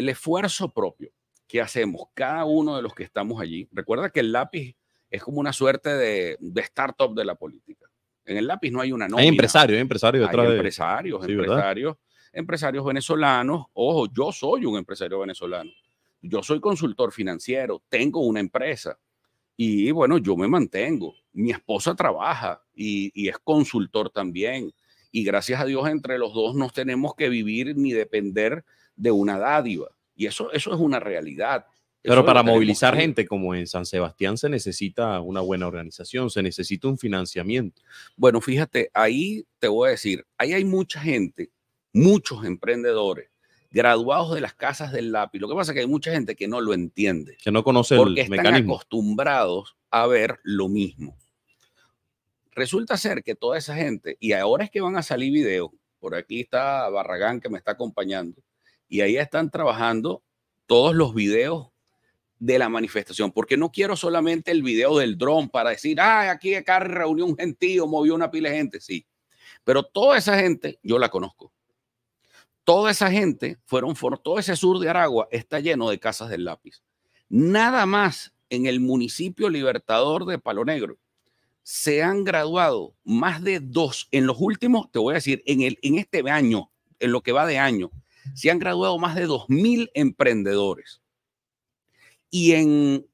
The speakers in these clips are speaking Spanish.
el esfuerzo propio que hacemos cada uno de los que estamos allí, recuerda que el lápiz es como una suerte de, startup de la política. En el lápiz no hay una empresario Hay empresarios, hay empresarios hay empresarios, empresarios, venezolanos. Ojo, yo soy un empresario venezolano. Yo soy consultor financiero, tengo una empresa y bueno, yo me mantengo. Mi esposa trabaja y, y es consultor también. Y gracias a Dios entre los dos no tenemos que vivir ni depender de una dádiva. Y eso, eso es una realidad. Pero para movilizar gente como en San Sebastián se necesita una buena organización, se necesita un financiamiento. Bueno, fíjate, ahí te voy a decir, ahí hay mucha gente, muchos emprendedores graduados de las casas del lápiz. Lo que pasa es que hay mucha gente que no lo entiende. Que no conoce porque están acostumbrados a ver lo mismo. Resulta ser que toda esa gente, y ahora es que van a salir videos, por aquí está Barragán que me está acompañando, y ahí están trabajando todos los videos de la manifestación, porque no quiero solamente el video del dron para decir, ah, aquí acá reunió un gentío, movió una pila de gente, sí, pero toda esa gente yo la conozco. Toda esa gente fueron, todo ese sur de Aragua está lleno de casas del lápiz. Nada más en el municipio libertador de Palo Negro se han graduado más de dos en los últimos, te voy a decir, en, el, en este año, en lo que va de año, se han graduado más de 2.000 emprendedores. Y en,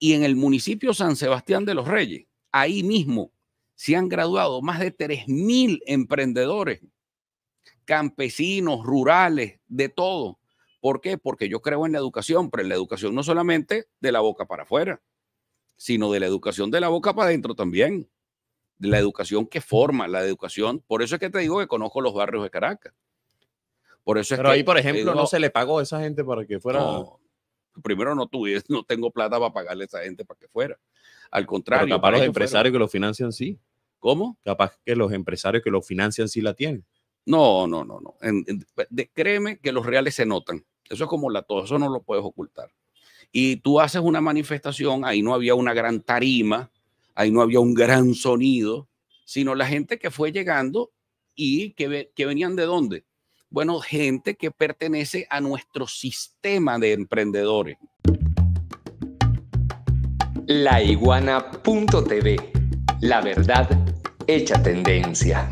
en el municipio San Sebastián de los Reyes, ahí mismo se han graduado más de 3.000 emprendedores, campesinos, rurales, de todo. ¿Por qué? Porque yo creo en la educación, pero en la educación no solamente de la boca para afuera, sino de la educación de la boca para adentro también. la educación que forma, la educación. Por eso es que te digo que conozco los barrios de Caracas. Por eso es Pero ahí, por ejemplo, no, se le pagó a esa gente para que fuera. No, primero, no tuve, no tengo plata para pagarle a esa gente para que fuera. Al contrario. capaz los empresarios que lo financian, sí. ¿Cómo? Capaz que los empresarios que lo financian, sí la tienen. No, no, no, no. Pues, créeme que los reales se notan. Eso es como la todo, eso no lo puedes ocultar. Y tú haces una manifestación, ahí no había una gran tarima, ahí no había un gran sonido, sino la gente que fue llegando y que, que venían de dónde? bueno, gente que pertenece a nuestro sistema de emprendedores. Laiguana.tv, la verdad hecha tendencia.